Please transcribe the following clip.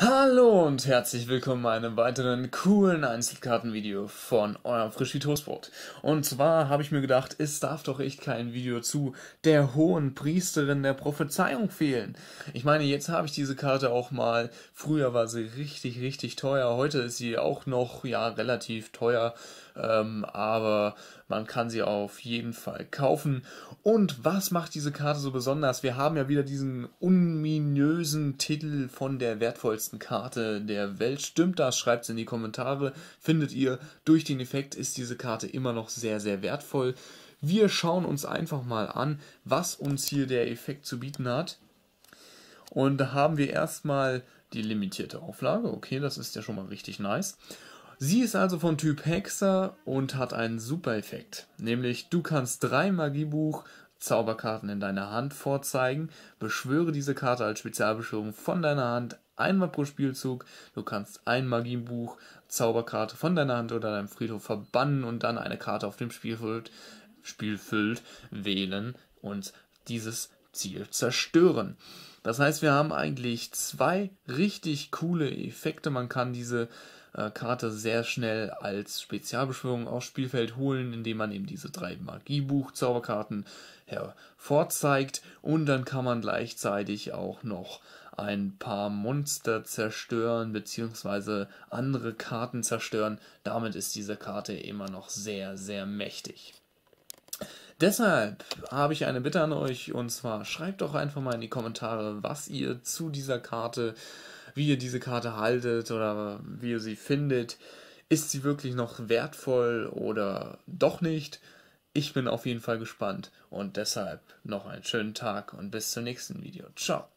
Hallo und herzlich willkommen bei einem weiteren coolen Einzelkartenvideo von eurem frisch wie Toastbrot. Und zwar habe ich mir gedacht, es darf doch echt kein Video zu der hohen Priesterin der Prophezeiung fehlen. Ich meine, jetzt habe ich diese Karte auch mal, früher war sie richtig, richtig teuer, heute ist sie auch noch, ja, relativ teuer, ähm, aber man kann sie auf jeden Fall kaufen. Und was macht diese Karte so besonders? Wir haben ja wieder diesen unminösen Titel von der wertvollsten besten Karte der Welt. Stimmt das? Schreibt es in die Kommentare. Findet ihr, durch den Effekt ist diese Karte immer noch sehr, sehr wertvoll. Wir schauen uns einfach mal an, was uns hier der Effekt zu bieten hat. Und da haben wir erstmal die limitierte Auflage. Okay, das ist ja schon mal richtig nice. Sie ist also von Typ Hexer und hat einen super Effekt. Nämlich du kannst drei Magiebuch Zauberkarten in deiner Hand vorzeigen. Beschwöre diese Karte als Spezialbeschwörung von deiner Hand einmal pro Spielzug. Du kannst ein Magienbuch, Zauberkarte von deiner Hand oder deinem Friedhof verbannen und dann eine Karte auf dem Spielfeld, Spielfeld wählen und dieses Ziel zerstören. Das heißt, wir haben eigentlich zwei richtig coole Effekte. Man kann diese äh, Karte sehr schnell als Spezialbeschwörung aufs Spielfeld holen, indem man eben diese drei Magiebuch-Zauberkarten hervorzeigt und dann kann man gleichzeitig auch noch ein paar Monster zerstören bzw. andere Karten zerstören. Damit ist diese Karte immer noch sehr, sehr mächtig. Deshalb habe ich eine Bitte an euch und zwar schreibt doch einfach mal in die Kommentare, was ihr zu dieser Karte äh, wie ihr diese Karte haltet oder wie ihr sie findet. Ist sie wirklich noch wertvoll oder doch nicht? Ich bin auf jeden Fall gespannt und deshalb noch einen schönen Tag und bis zum nächsten Video. Ciao.